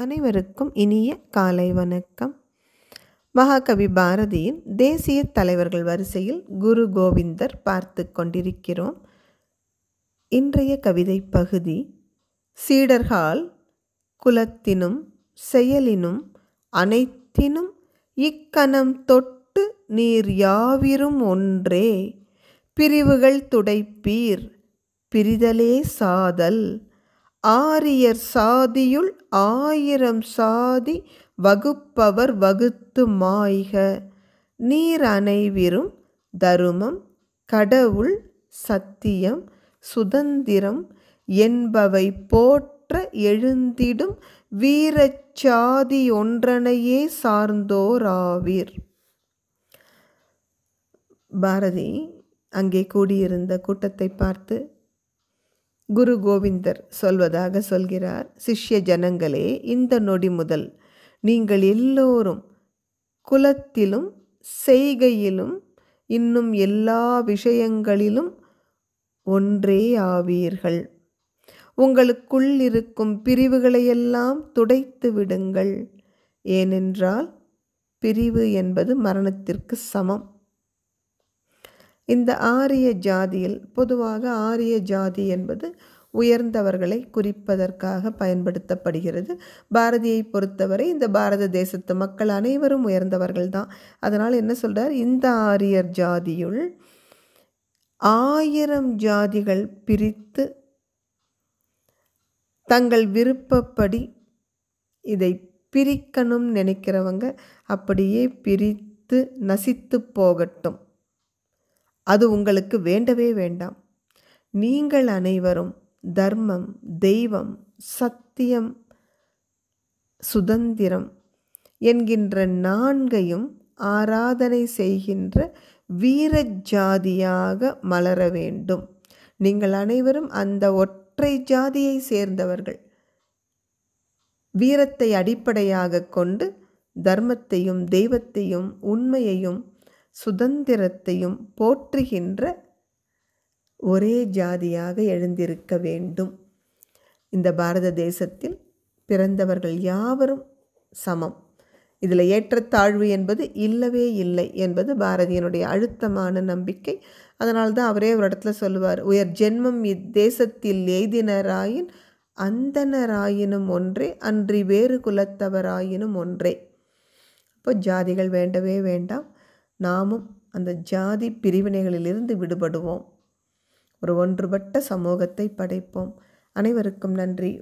அனைவருக்கும் இனிய காலை வணக்கம் மகாகவி பாரதியின் தேசிய தலைவர்கள் வரிசையில் குரு கோவிந்தர் பார்த்து கொண்டிருக்கிறோம் இன்றைய கவிதை பகுதி சீடர்கால் குலத்தினும் செயலினும் அனைத்தினும் இக்கணம் தொட்டு நீர் யாவிரும் ஒன்றே பிரிவுகள் துடைப்பீர் பிரிதலே சாதல் ஆரியர் சாதியுள் ஆயிரம் சாதி வகுப்பவர் வகுத்து மாய்க நீர் அனைவரும் தருமம் கடவுள் சத்தியம் சுதந்திரம் என்பவை போற்ற எழுந்திடும் வீரச்சாதி ஒன்றனையே சார்ந்தோராவீர் பாரதி அங்கே கூடியிருந்த கூட்டத்தை பார்த்து குரு கோவிந்தர் சொல்வதாக சொல்கிறார் சிஷ்ய ஜனங்களே இந்த நொடி முதல் நீங்கள் எல்லோரும் குலத்திலும் செய்கையிலும் இன்னும் எல்லா விஷயங்களிலும் ஒன்றே ஆவீர்கள் உங்களுக்குள் இருக்கும் பிரிவுகளையெல்லாம் துடைத்து விடுங்கள் ஏனென்றால் பிரிவு என்பது மரணத்திற்கு சமம் இந்த ஆரிய ஜாதியில் பொதுவாக ஆரிய ஜாதி என்பது உயர்ந்தவர்களை குறிப்பதற்காக பயன்படுத்தப்படுகிறது பாரதியை பொறுத்தவரை இந்த பாரத தேசத்து மக்கள் அனைவரும் உயர்ந்தவர்கள் தான் அதனால் என்ன சொல்கிறார் இந்த ஆரியர் ஜாதியுள் ஆயிரம் ஜாதிகள் பிரித்து தங்கள் விருப்பப்படி இதை பிரிக்கணும்னு நினைக்கிறவங்க அப்படியே பிரித்து நசித்து போகட்டும் அது உங்களுக்கு வேண்டவே வேண்டாம் நீங்கள் அனைவரும் தர்மம் தெய்வம் சத்தியம் சுதந்திரம் என்கின்ற நான்கையும் ஆராதனை செய்கின்ற வீர ஜாதியாக மலர வேண்டும் நீங்கள் அனைவரும் அந்த ஒற்றை ஜாதியை சேர்ந்தவர்கள் வீரத்தை அடிப்படையாக கொண்டு தர்மத்தையும் தெய்வத்தையும் உண்மையையும் சுதந்திரத்தையும் போற்றுகின்ற ஒரே ஜாதியாக எழுந்திருக்க வேண்டும் இந்த பாரத தேசத்தில் பிறந்தவர்கள் யாவரும் சமம் இதில் ஏற்றத்தாழ்வு என்பது இல்லவே இல்லை என்பது பாரதியனுடைய அழுத்தமான நம்பிக்கை அதனால் தான் அவரே ஒரு இடத்துல சொல்லுவார் உயர் ஜென்மம் இத்தேசத்தில் எய்தினராயின் அந்தனராயினும் ஒன்றே அன்றி வேறு குலத்தவராயினும் ஒன்றே இப்போ ஜாதிகள் வேண்டவே வேண்டாம் நாமும் அந்த ஜாதி பிரிவினைகளிலிருந்து விடுபடுவோம் ஒரு ஒன்றுபட்ட சமூகத்தை படைப்போம் அனைவருக்கும் நன்றி